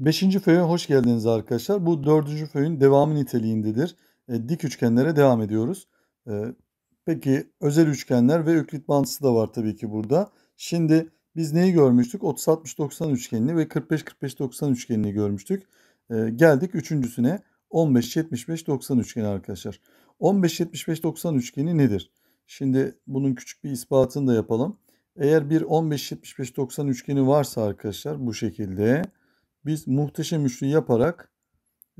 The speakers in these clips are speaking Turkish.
Beşinci föye hoş geldiniz arkadaşlar. Bu dördüncü föyün devamı niteliğindedir. E, dik üçgenlere devam ediyoruz. E, peki özel üçgenler ve öklit bantısı da var tabii ki burada. Şimdi biz neyi görmüştük? 30-60-90 üçgenini ve 45-45-90 üçgenini görmüştük. E, geldik üçüncüsüne 15-75-90 üçgeni arkadaşlar. 15-75-90 üçgeni nedir? Şimdi bunun küçük bir ispatını da yapalım. Eğer bir 15-75-90 üçgeni varsa arkadaşlar bu şekilde biz muhteşem üçlü yaparak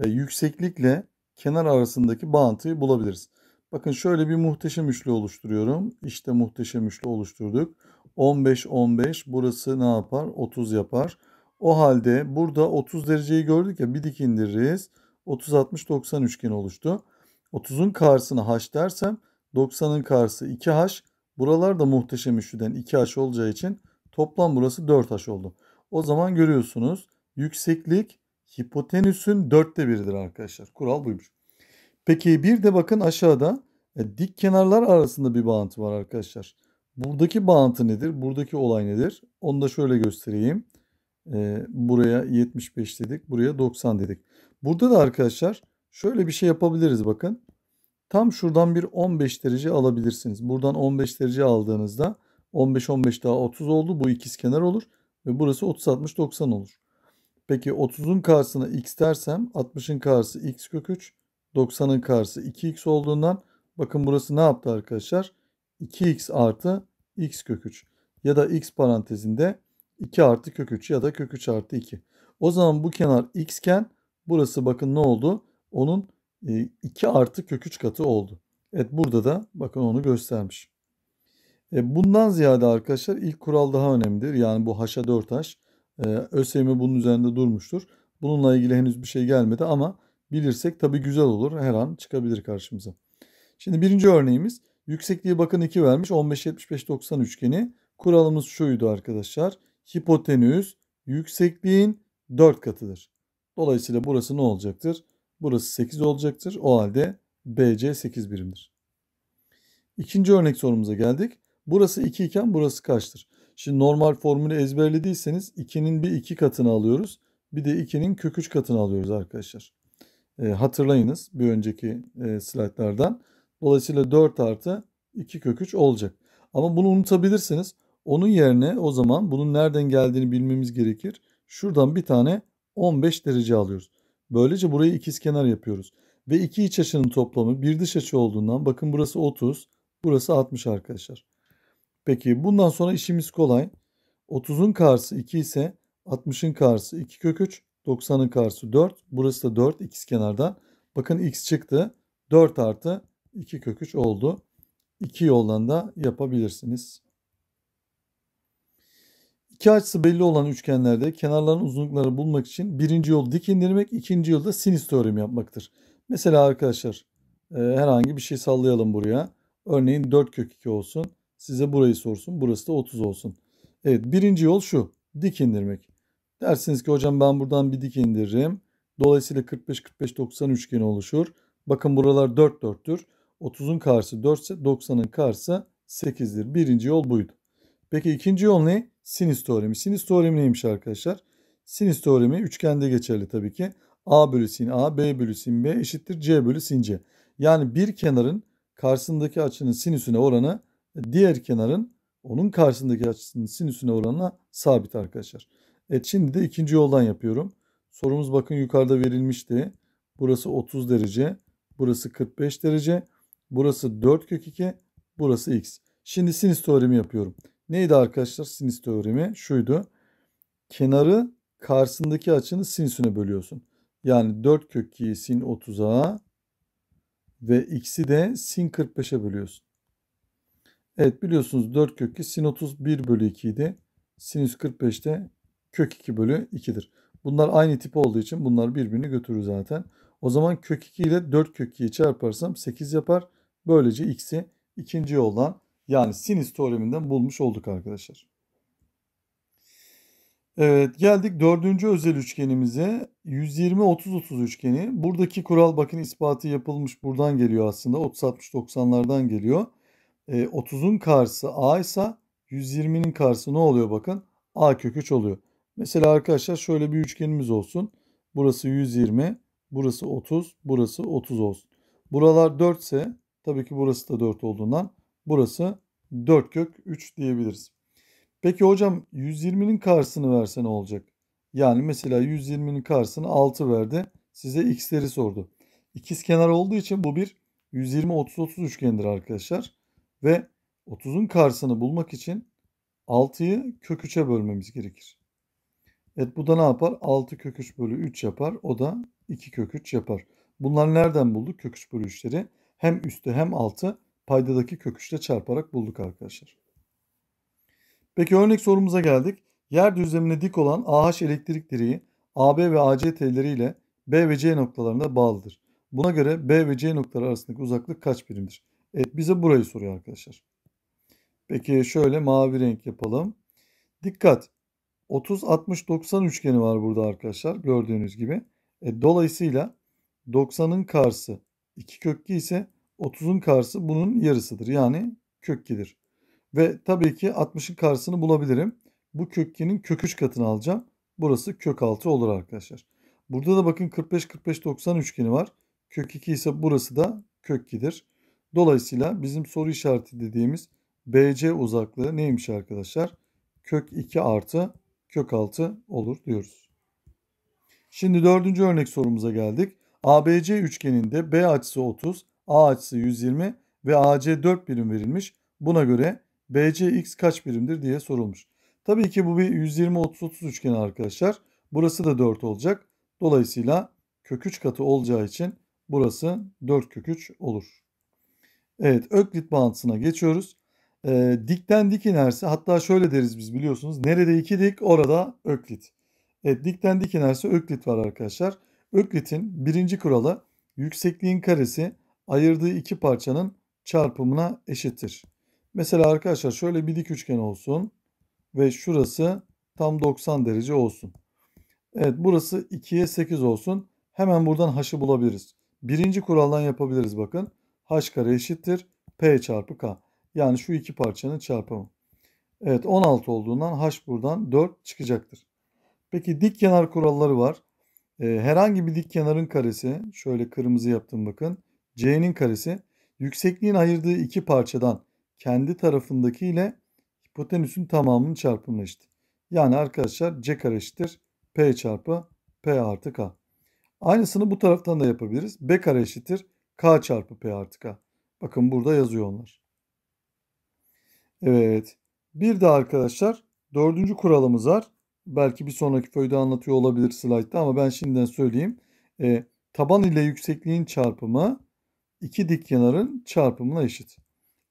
e, yükseklikle kenar arasındaki bağıntıyı bulabiliriz. Bakın şöyle bir muhteşem üçlü oluşturuyorum. İşte muhteşem üçlü oluşturduk. 15 15 burası ne yapar? 30 yapar. O halde burada 30 dereceyi gördük ya bir dik indiririz. 30 60 90 üçgen oluştu. 30'un karşısına h dersem 90'ın karşısı 2h. Buralar da muhteşem üçlüden 2h olacağı için toplam burası 4h oldu. O zaman görüyorsunuz yükseklik hipotenüsün dörtte biridir arkadaşlar. Kural buymuş. Peki bir de bakın aşağıda e, dik kenarlar arasında bir bağıntı var arkadaşlar. Buradaki bağıntı nedir? Buradaki olay nedir? Onu da şöyle göstereyim. E, buraya 75 dedik. Buraya 90 dedik. Burada da arkadaşlar şöyle bir şey yapabiliriz bakın. Tam şuradan bir 15 derece alabilirsiniz. Buradan 15 derece aldığınızda 15-15 daha 30 oldu. Bu ikiz kenar olur. Ve burası 30-60-90 olur. Peki 30'un karşısına x dersem 60'ın karşısı x kök 3, 90'ın karşısı 2x olduğundan bakın burası ne yaptı arkadaşlar? 2x artı x kök 3 ya da x parantezinde 2 artı kök 3 ya da kök 3 artı 2. O zaman bu kenar x iken burası bakın ne oldu? Onun 2 e, artı kök 3 katı oldu. Evet burada da bakın onu göstermiş. E, bundan ziyade arkadaşlar ilk kural daha önemlidir. Yani bu haşa 4 haş. Ee, ÖSYM bunun üzerinde durmuştur. Bununla ilgili henüz bir şey gelmedi ama bilirsek tabii güzel olur. Her an çıkabilir karşımıza. Şimdi birinci örneğimiz yüksekliği bakın 2 vermiş 15-75-90 üçgeni. Kuralımız şuydu arkadaşlar. Hipotenüs yüksekliğin 4 katıdır. Dolayısıyla burası ne olacaktır? Burası 8 olacaktır. O halde BC 8 birimdir. İkinci örnek sorumuza geldik. Burası 2 iken burası kaçtır? Şimdi normal formülü ezberlediyseniz 2'nin bir 2 katını alıyoruz. Bir de 2'nin kök 3 katını alıyoruz arkadaşlar. E, hatırlayınız bir önceki e, slaytlardan. Dolayısıyla 4 artı 2 kök 3 olacak. Ama bunu unutabilirsiniz. Onun yerine o zaman bunun nereden geldiğini bilmemiz gerekir. Şuradan bir tane 15 derece alıyoruz. Böylece burayı ikiz kenar yapıyoruz. Ve iki iç açının toplamı bir dış açı olduğundan bakın burası 30, burası 60 arkadaşlar. Peki bundan sonra işimiz kolay. 30'un karşısı 2 ise 60'ın karşısı 2 kök 3, 90'ın karşısı 4. Burası da 4 ikiz kenarda. Bakın x çıktı. 4 artı 2 kök 3 oldu. İki yoldan da yapabilirsiniz. İki açısı belli olan üçgenlerde kenarların uzunlukları bulmak için birinci yol dik indirmek, ikinci yolda sinüs teoremi yapmaktır. Mesela arkadaşlar herhangi bir şey sallayalım buraya. Örneğin 4 kök 2 olsun size burayı sorsun. Burası da 30 olsun. Evet birinci yol şu. Dik indirmek. Dersiniz ki hocam ben buradan bir dik indiririm. Dolayısıyla 45-45-90 üçgeni oluşur. Bakın buralar 4 4'tür. 30'un karşısı 4 ise 90'ın karşısı 8'dir. Birinci yol buydu. Peki ikinci yol ne? Sinüs teoremi. Sinüs teoremi neymiş arkadaşlar? Sinüs teoremi üçgende geçerli tabii ki. A bölü sin A, B bölü sin B eşittir C bölü sin C. Yani bir kenarın karşısındaki açının sinüsüne oranı diğer kenarın onun karşısındaki açısının sinüsüne oranına sabit arkadaşlar. Evet şimdi de ikinci yoldan yapıyorum. Sorumuz bakın yukarıda verilmişti. Burası 30 derece, burası 45 derece, burası 4 kök 2, burası x. Şimdi sinüs teoremi yapıyorum. Neydi arkadaşlar sinüs teoremi? Şuydu. Kenarı karşısındaki açının sinüsüne bölüyorsun. Yani 4 kök 2 sin 30'a ve x'i de sin 45'e bölüyorsun. Evet biliyorsunuz 4 kökü sin 30 1 bölü 2 idi. sinüs 45 de kök 2 bölü 2'dir. Bunlar aynı tip olduğu için bunlar birbirini götürür zaten. O zaman kök 2 ile 4 kök 2'yi çarparsam 8 yapar. Böylece x'i ikinci yoldan yani sinüs teoreminden bulmuş olduk arkadaşlar. Evet geldik dördüncü özel üçgenimize 120-30-30 üçgeni. Buradaki kural bakın ispatı yapılmış buradan geliyor aslında 30-60-90'lardan geliyor e, 30'un karşısı a ise 120'nin karşısı ne oluyor bakın? a kök 3 oluyor. Mesela arkadaşlar şöyle bir üçgenimiz olsun. Burası 120, burası 30, burası 30 olsun. Buralar 4 ise tabii ki burası da 4 olduğundan burası 4 kök 3 diyebiliriz. Peki hocam 120'nin karşısını verse ne olacak? Yani mesela 120'nin karşısını 6 verdi. Size x'leri sordu. İkiz kenar olduğu için bu bir 120-30-30 üçgendir arkadaşlar. Ve 30'un karşısını bulmak için 6'yı kök 3'e bölmemiz gerekir. Evet bu da ne yapar? 6 kök 3 bölü 3 yapar. O da 2 kök 3 yapar. Bunları nereden bulduk? Kök 3 bölü 3'leri hem üstü hem altı paydadaki kök 3 çarparak bulduk arkadaşlar. Peki örnek sorumuza geldik. Yer düzlemine dik olan AH elektrik direği AB ve AC ile B ve C noktalarında bağlıdır. Buna göre B ve C noktaları arasındaki uzaklık kaç birimdir? Evet bize burayı soruyor arkadaşlar. Peki şöyle mavi renk yapalım. Dikkat. 30 60 90 üçgeni var burada arkadaşlar gördüğünüz gibi. E, dolayısıyla 90'ın karşısı 2 kökki ise 30'un karşısı bunun yarısıdır. Yani kökkidir. Ve tabii ki 60'ın karşısını bulabilirim. Bu kökkinin kök 3 katını alacağım. Burası kök 6 olur arkadaşlar. Burada da bakın 45 45 90 üçgeni var. Kök 2 ise burası da kök Dolayısıyla bizim soru işareti dediğimiz BC uzaklığı neymiş arkadaşlar? Kök 2 artı kök 6 olur diyoruz. Şimdi dördüncü örnek sorumuza geldik. ABC üçgeninde B açısı 30, A açısı 120 ve AC 4 birim verilmiş. Buna göre BC x kaç birimdir diye sorulmuş. Tabii ki bu bir 120-30-30 üçgeni arkadaşlar. Burası da 4 olacak. Dolayısıyla kök 3 katı olacağı için burası 4 kök 3 olur. Evet Öklit bağıntısına geçiyoruz. E, dikten dik inerse hatta şöyle deriz biz biliyorsunuz. Nerede iki dik orada Öklit. Evet dikten dik inerse Öklit var arkadaşlar. Öklit'in birinci kuralı yüksekliğin karesi ayırdığı iki parçanın çarpımına eşittir. Mesela arkadaşlar şöyle bir dik üçgen olsun ve şurası tam 90 derece olsun. Evet burası 2'ye 8 olsun. Hemen buradan haşı bulabiliriz. Birinci kuraldan yapabiliriz bakın h kare eşittir p çarpı k. Yani şu iki parçanın çarpımı. Evet 16 olduğundan h buradan 4 çıkacaktır. Peki dik kenar kuralları var. Ee, herhangi bir dik kenarın karesi şöyle kırmızı yaptım bakın. C'nin karesi yüksekliğin ayırdığı iki parçadan kendi tarafındaki ile hipotenüsün tamamının çarpımı eşit. Yani arkadaşlar C kare eşittir P çarpı P artı K. Aynısını bu taraftan da yapabiliriz. B kare eşittir K çarpı P artı K. Bakın burada yazıyor onlar. Evet. Bir de arkadaşlar dördüncü kuralımız var. Belki bir sonraki föyde anlatıyor olabilir slaytta ama ben şimdiden söyleyeyim. E, taban ile yüksekliğin çarpımı iki dik kenarın çarpımına eşit.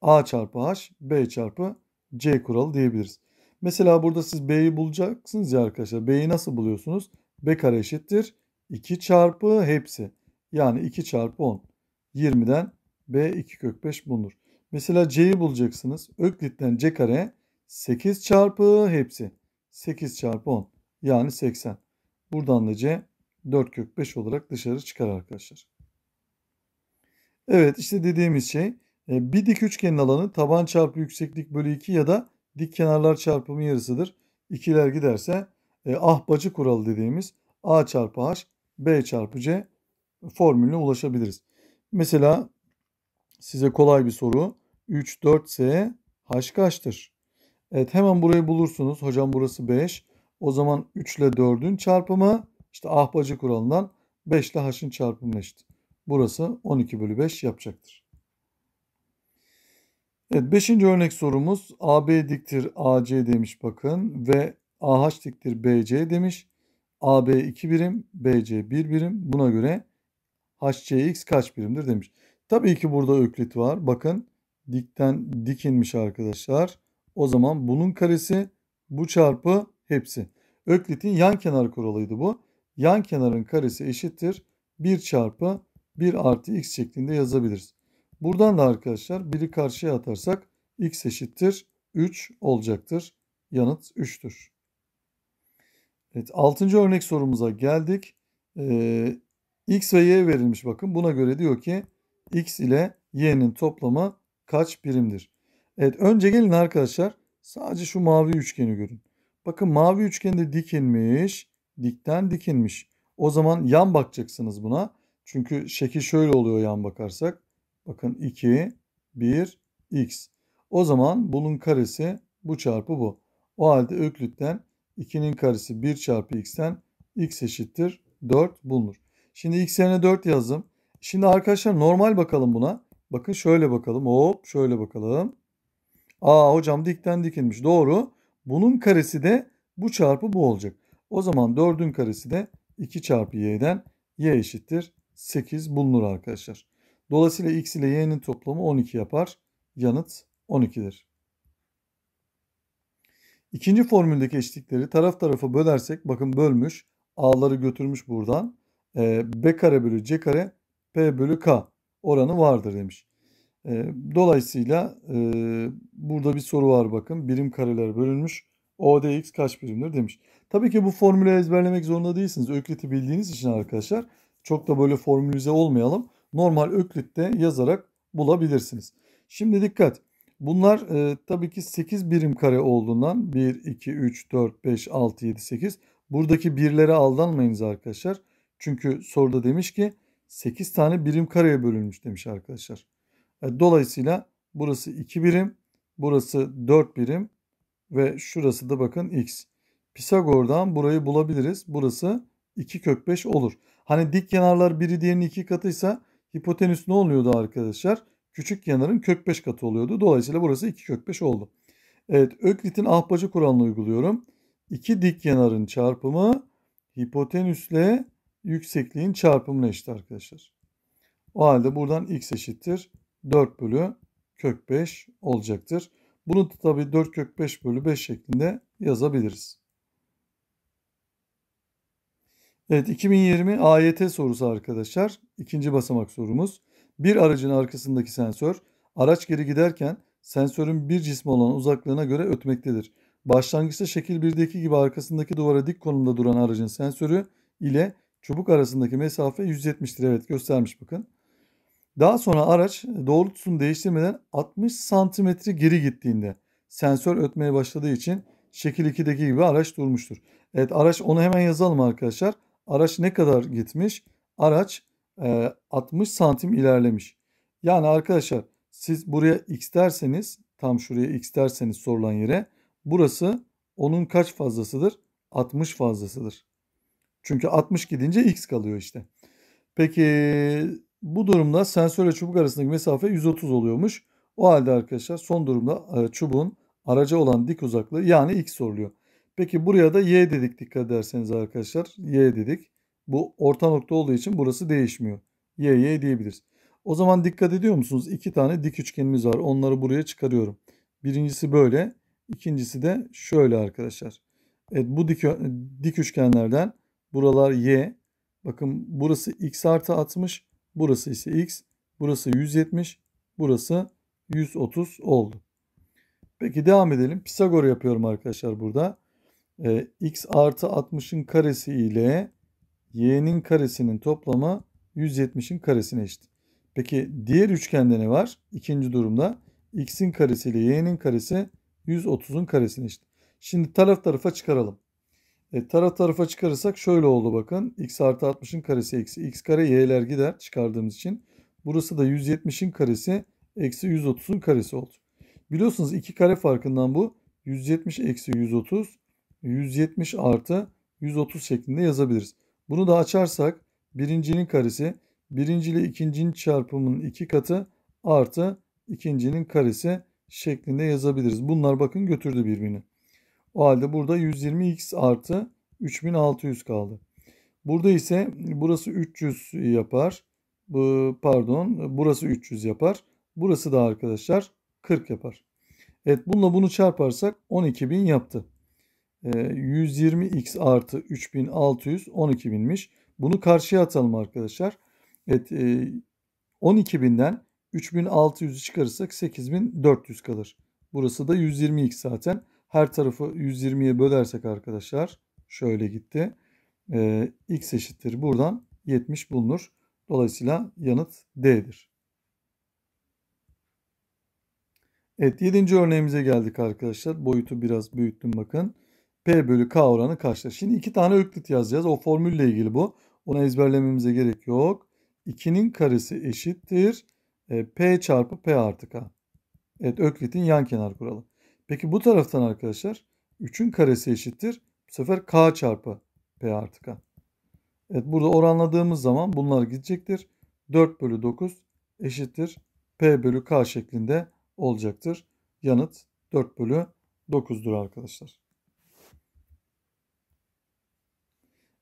A çarpı H, B çarpı C kuralı diyebiliriz. Mesela burada siz B'yi bulacaksınız ya arkadaşlar. B'yi nasıl buluyorsunuz? B kare eşittir. 2 çarpı hepsi. Yani 2 çarpı 10. 20'den B2 kök 5 bulunur. Mesela C'yi bulacaksınız. Öklit'ten C kare 8 çarpı hepsi. 8 çarpı 10 yani 80. Buradan da C 4 kök 5 olarak dışarı çıkar arkadaşlar. Evet işte dediğimiz şey e, bir dik üçgenin alanı taban çarpı yükseklik bölü 2 ya da dik kenarlar çarpımı yarısıdır. İkiler giderse e, ah bacı kuralı dediğimiz A çarpı H, B çarpı C formülüne ulaşabiliriz. Mesela size kolay bir soru. 3, 4 ise h kaçtır? Evet hemen burayı bulursunuz. Hocam burası 5. O zaman 3 ile 4'ün çarpımı işte ahbacı kuralından 5 ile h'ın çarpımına eşit. Burası 12 bölü 5 yapacaktır. Evet 5. örnek sorumuz AB diktir AC demiş bakın ve AH diktir BC demiş. AB 2 birim, BC 1 birim. Buna göre HCX kaç birimdir demiş. Tabii ki burada öklit var. Bakın dikten dik inmiş arkadaşlar. O zaman bunun karesi bu çarpı hepsi. Öklit'in yan kenar kuralıydı bu. Yan kenarın karesi eşittir 1 çarpı 1 artı x şeklinde yazabiliriz. Buradan da arkadaşlar biri karşıya atarsak x eşittir 3 olacaktır. Yanıt 3'tür. Evet 6. örnek sorumuza geldik. Ee, X ve Y verilmiş bakın. Buna göre diyor ki X ile Y'nin toplamı kaç birimdir? Evet önce gelin arkadaşlar sadece şu mavi üçgeni görün. Bakın mavi üçgende dikilmiş, dikten dikilmiş. O zaman yan bakacaksınız buna. Çünkü şekil şöyle oluyor yan bakarsak. Bakın 2, 1, x. O zaman bunun karesi bu çarpı bu. O halde öklütten 2'nin karesi 1 çarpı x'ten x eşittir 4 bulunur. Şimdi x yerine 4 yazdım. Şimdi arkadaşlar normal bakalım buna. Bakın şöyle bakalım. Hop şöyle bakalım. Aa hocam dikten dikilmiş. Doğru. Bunun karesi de bu çarpı bu olacak. O zaman 4'ün karesi de 2 çarpı y'den y eşittir 8 bulunur arkadaşlar. Dolayısıyla x ile y'nin toplamı 12 yapar. Yanıt 12'dir. İkinci formüldeki eşitlikleri taraf tarafa bölersek bakın bölmüş. A'ları götürmüş buradan. Ee, B kare bölü C kare P bölü K oranı vardır demiş. Ee, dolayısıyla e, burada bir soru var bakın. Birim kareler bölünmüş. ODX kaç birimdir demiş. Tabii ki bu formülü ezberlemek zorunda değilsiniz. Öklit'i bildiğiniz için arkadaşlar çok da böyle formülize olmayalım. Normal Öklit'te yazarak bulabilirsiniz. Şimdi dikkat. Bunlar e, tabii ki 8 birim kare olduğundan 1, 2, 3, 4, 5, 6, 7, 8. Buradaki birlere aldanmayınız arkadaşlar. Çünkü soruda demiş ki 8 tane birim kareye bölünmüş demiş arkadaşlar. E, dolayısıyla burası 2 birim, burası 4 birim ve şurası da bakın x. Pisagor'dan burayı bulabiliriz. Burası 2 kök 5 olur. Hani dik kenarlar biri diğerinin 2 katıysa hipotenüs ne oluyordu arkadaşlar? Küçük kenarın kök 5 katı oluyordu. Dolayısıyla burası 2 kök 5 oldu. Evet Öklit'in ahbacı kuralını uyguluyorum. İki dik kenarın çarpımı hipotenüsle yüksekliğin çarpımına eşit arkadaşlar. O halde buradan x eşittir 4 bölü kök 5 olacaktır. Bunu da tabi 4 kök 5 bölü 5 şeklinde yazabiliriz. Evet 2020 AYT sorusu arkadaşlar. ikinci basamak sorumuz. Bir aracın arkasındaki sensör araç geri giderken sensörün bir cisme olan uzaklığına göre ötmektedir. Başlangıçta şekil 1'deki gibi arkasındaki duvara dik konumda duran aracın sensörü ile çubuk arasındaki mesafe 170'tir. Evet göstermiş bakın. Daha sonra araç doğrultusunu değiştirmeden 60 santimetre geri gittiğinde sensör ötmeye başladığı için şekil 2'deki gibi araç durmuştur. Evet araç onu hemen yazalım arkadaşlar. Araç ne kadar gitmiş? Araç e, 60 santim ilerlemiş. Yani arkadaşlar siz buraya x derseniz tam şuraya x derseniz sorulan yere burası onun kaç fazlasıdır? 60 fazlasıdır. Çünkü 60 gidince x kalıyor işte. Peki bu durumda sensörle çubuk arasındaki mesafe 130 oluyormuş. O halde arkadaşlar son durumda e, çubuğun araca olan dik uzaklığı yani x soruluyor. Peki buraya da y dedik dikkat ederseniz arkadaşlar. y dedik. Bu orta nokta olduğu için burası değişmiyor. y y diyebiliriz. O zaman dikkat ediyor musunuz? İki tane dik üçgenimiz var. Onları buraya çıkarıyorum. Birincisi böyle. ikincisi de şöyle arkadaşlar. Evet bu dik, dik üçgenlerden Buralar y. Bakın burası x artı 60. Burası ise x. Burası 170. Burası 130 oldu. Peki devam edelim. Pisagor yapıyorum arkadaşlar burada. Ee, x artı 60'ın karesi ile y'nin karesinin toplamı 170'in karesine eşit. Peki diğer üçgende ne var? İkinci durumda x'in karesi ile y'nin karesi 130'un karesine eşit. Şimdi taraf tarafa çıkaralım. E, taraf tarafa çıkarırsak şöyle oldu bakın. x artı 60'ın karesi eksi x kare y'ler gider çıkardığımız için. Burası da 170'in karesi eksi 130'un karesi oldu. Biliyorsunuz iki kare farkından bu 170 eksi 130 170 artı 130 şeklinde yazabiliriz. Bunu da açarsak birincinin karesi birinci ile ikincinin çarpımının iki katı artı ikincinin karesi şeklinde yazabiliriz. Bunlar bakın götürdü birbirini. O halde burada 120x artı 3600 kaldı. Burada ise burası 300 yapar. Bu, pardon burası 300 yapar. Burası da arkadaşlar 40 yapar. Evet bununla bunu çarparsak 12.000 yaptı. E, ee, 120x artı 3600 12.000'miş. Bunu karşıya atalım arkadaşlar. Evet e, 12.000'den 3600'ü çıkarırsak 8400 kalır. Burası da 120x zaten. Her tarafı 120'ye bölersek arkadaşlar şöyle gitti. Ee, x eşittir buradan 70 bulunur. Dolayısıyla yanıt D'dir. Evet yedinci örneğimize geldik arkadaşlar. Boyutu biraz büyüttüm bakın. P bölü K oranı kaçtır? Şimdi iki tane öklit yazacağız. O formülle ilgili bu. Onu ezberlememize gerek yok. 2'nin karesi eşittir. Ee, P çarpı P artı K. Evet öklitin yan kenar kuralı. Peki bu taraftan arkadaşlar 3'ün karesi eşittir. Bu sefer k çarpı p artı k. Evet burada oranladığımız zaman bunlar gidecektir. 4 bölü 9 eşittir. P bölü K şeklinde olacaktır. Yanıt 4 bölü 9'dur arkadaşlar.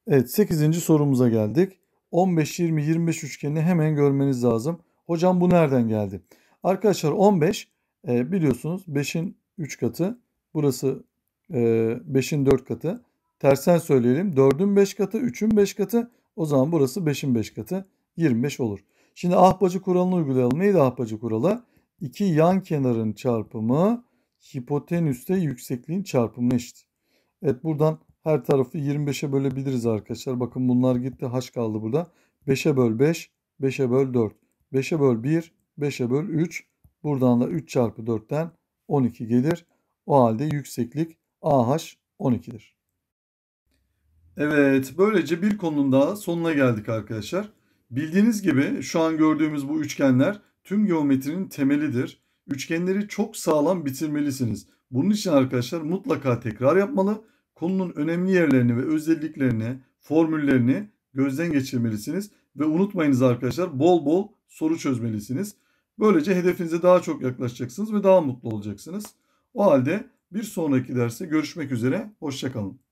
Evet 8. sorumuza geldik. 15-20-25 üçgenini hemen görmeniz lazım. Hocam bu nereden geldi? Arkadaşlar 15 e, biliyorsunuz 5'in 3 katı. Burası 5'in e, 4 katı. Tersen söyleyelim. 4'ün 5 katı, 3'ün 5 katı. O zaman burası 5'in 5 katı. 25 olur. Şimdi ahbacı kuralını uygulayalım. Neydi ahbacı kuralı? İki yan kenarın çarpımı hipotenüste yüksekliğin çarpımına eşit. Evet buradan her tarafı 25'e bölebiliriz arkadaşlar. Bakın bunlar gitti. Haş kaldı burada. 5'e böl 5, 5'e böl 4, 5'e böl 1, 5'e böl 3. Buradan da 3 çarpı 4'ten 12 gelir. O halde yükseklik AH 12'dir. Evet, böylece bir konunun daha sonuna geldik arkadaşlar. Bildiğiniz gibi şu an gördüğümüz bu üçgenler tüm geometrinin temelidir. Üçgenleri çok sağlam bitirmelisiniz. Bunun için arkadaşlar mutlaka tekrar yapmalı. Konunun önemli yerlerini ve özelliklerini, formüllerini gözden geçirmelisiniz. Ve unutmayınız arkadaşlar bol bol soru çözmelisiniz. Böylece hedefinize daha çok yaklaşacaksınız ve daha mutlu olacaksınız. O halde bir sonraki derste görüşmek üzere. Hoşçakalın.